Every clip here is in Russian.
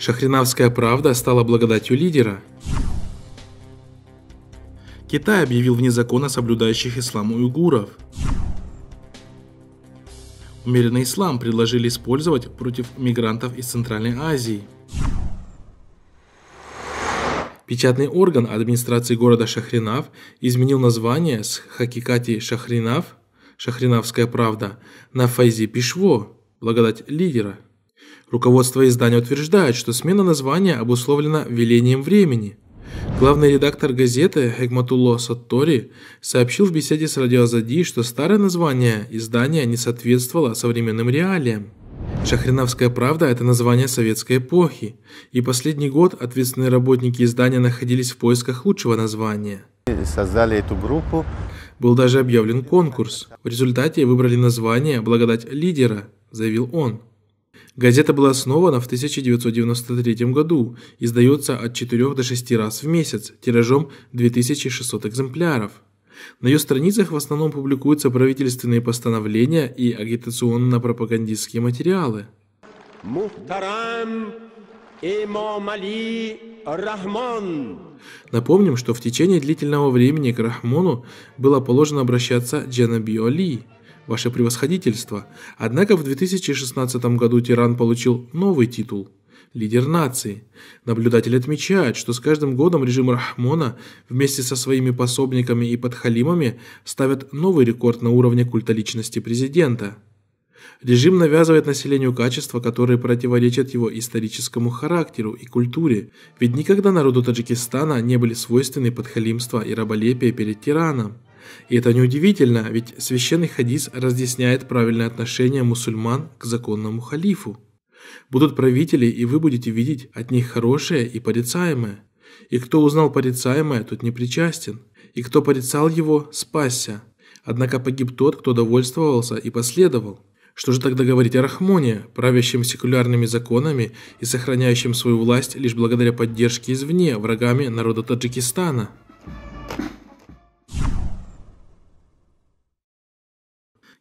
Шахринавская правда стала благодатью лидера. Китай объявил вне закона соблюдающих ислам уйгуров. Умеренный ислам предложили использовать против мигрантов из Центральной Азии. Печатный орган администрации города Шахринав изменил название с Хакикати Шахринав, Шахринавская правда, на Файзи Пишво, благодать лидера. Руководство издания утверждает, что смена названия обусловлена велением времени. Главный редактор газеты Хекматулло Саттори сообщил в беседе с радиоазади, что старое название издания не соответствовало современным реалиям. Шахриновская правда – это название советской эпохи, и последний год ответственные работники издания находились в поисках лучшего названия. Создали эту группу. Был даже объявлен конкурс. В результате выбрали название «Благодать лидера», заявил он. Газета была основана в 1993 году, издается от 4 до 6 раз в месяц, тиражом 2600 экземпляров. На ее страницах в основном публикуются правительственные постановления и агитационно-пропагандистские материалы. Мухтарам Имам Али Рахман. Напомним, что в течение длительного времени к Рахмону было положено обращаться Джанаби Али – ваше превосходительство. Однако в 2016 году Тиран получил новый титул – лидер нации. Наблюдатель отмечает, что с каждым годом режим Рахмона вместе со своими пособниками и подхалимами ставят новый рекорд на уровне культа личности президента. Режим навязывает населению качества, которые противоречат его историческому характеру и культуре, ведь никогда народу Таджикистана не были свойственны подхалимство и раболепие перед тираном. И это неудивительно, ведь священный хадис разъясняет правильное отношение мусульман к законному халифу. Будут правители, и вы будете видеть от них хорошее и порицаемое. И кто узнал порицаемое, тот не причастен. И кто порицал его, спасся. Однако погиб тот, кто довольствовался и последовал. Что же тогда говорить о Рахмоне, правящем секулярными законами и сохраняющем свою власть лишь благодаря поддержке извне, врагами народа Таджикистана?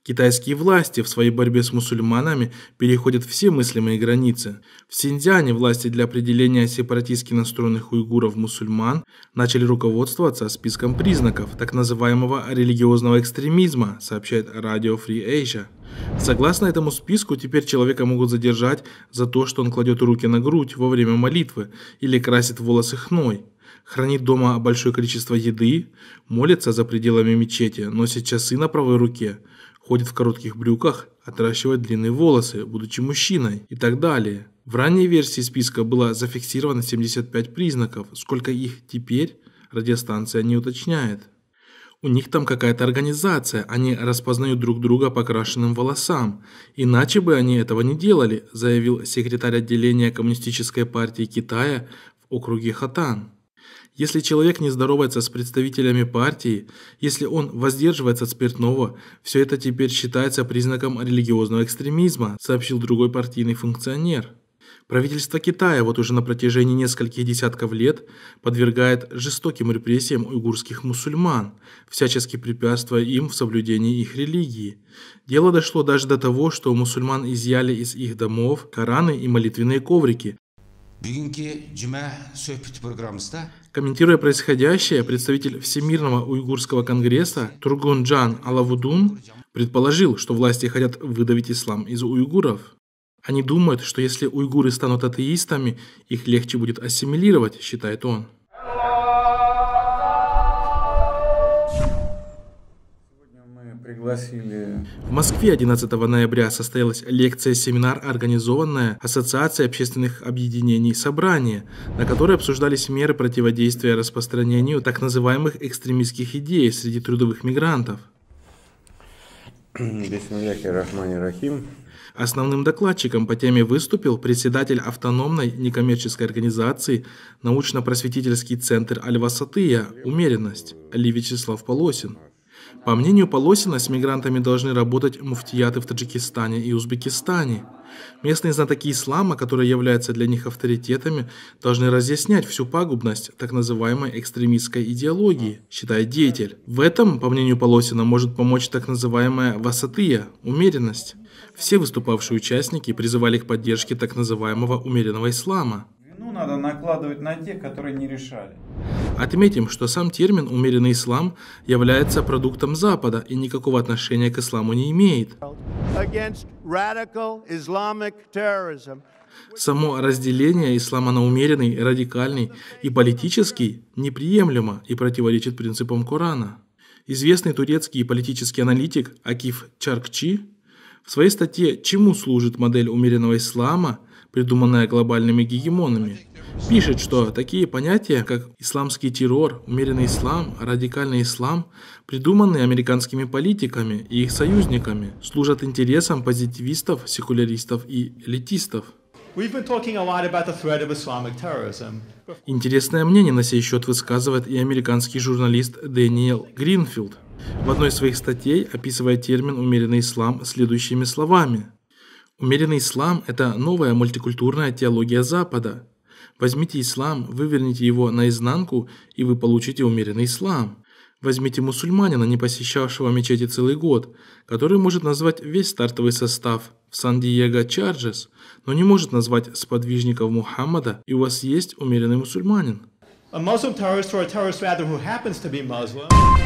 Китайские власти в своей борьбе с мусульманами переходят все мыслимые границы. В Синьцзяне власти для определения сепаратистски настроенных уйгуров-мусульман начали руководствоваться списком признаков так называемого религиозного экстремизма, сообщает радио Free Asia. Согласно этому списку, теперь человека могут задержать за то, что он кладет руки на грудь во время молитвы или красит волосы хной хранит дома большое количество еды, молится за пределами мечети, носит часы на правой руке, ходит в коротких брюках, отращивает длинные волосы, будучи мужчиной и так далее. В ранней версии списка было зафиксировано 75 признаков, сколько их теперь радиостанция не уточняет. У них там какая-то организация, они распознают друг друга по крашенным волосам. Иначе бы они этого не делали, заявил секретарь отделения Коммунистической партии Китая в округе Хатан. Если человек не здоровается с представителями партии, если он воздерживается от спиртного, все это теперь считается признаком религиозного экстремизма, сообщил другой партийный функционер. Правительство Китая вот уже на протяжении нескольких десятков лет подвергает жестоким репрессиям уйгурских мусульман, всячески препятствуя им в соблюдении их религии. Дело дошло даже до того, что у мусульман изъяли из их домов Кораны и молитвенные коврики, Комментируя происходящее, представитель Всемирного уйгурского конгресса Джан Алавудун предположил, что власти хотят выдавить ислам из уйгуров. Они думают, что если уйгуры станут атеистами, их легче будет ассимилировать, считает он. пригласили. В Москве 11 ноября состоялась лекция-семинар, организованная Ассоциацией общественных объединений «Собрание», на которой обсуждались меры противодействия распространению так называемых экстремистских идей среди трудовых мигрантов. Основным докладчиком по теме выступил председатель автономной некоммерческой организации научно-просветительский центр Аль-Васатыя «Умеренность» Али Вячеслав Полосин. По мнению Полосина, с мигрантами должны работать муфтияты в Таджикистане и Узбекистане. Местные знатоки ислама, которые являются для них авторитетами, должны разъяснять всю пагубность так называемой экстремистской идеологии, считает деятель. В этом, по мнению Полосина, может помочь так называемая васатыя – умеренность. Все выступавшие участники призывали к поддержке так называемого умеренного ислама. Вину надо накладывать на тех, которые не решали. Отметим, что сам термин «умеренный ислам» является продуктом Запада и никакого отношения к исламу не имеет. Само разделение ислама на умеренный, радикальный и политический неприемлемо и противоречит принципам Корана. Известный турецкий политический аналитик Акиф Чаркчи в своей статье «Чему служит модель умеренного ислама» придуманная глобальными гегемонами. Пишет, что такие понятия, как исламский террор, умеренный ислам, радикальный ислам, придуманные американскими политиками и их союзниками, служат интересам позитивистов, секуляристов и элитистов. Интересное мнение на сей счет высказывает и американский журналист Дэниел Гринфилд. В одной из своих статей описывая термин «умеренный ислам» следующими словами. Умеренный ислам – это новая мультикультурная теология Запада. Возьмите ислам, выверните его наизнанку, и вы получите умеренный ислам. Возьмите мусульманина, не посещавшего мечети целый год, который может назвать весь стартовый состав в Сан-Диего Чарджес, но не может назвать сподвижников Мухаммада, и у вас есть умеренный мусульманин. A Muslim terrorist or a terrorist rather who happens to be Muslim.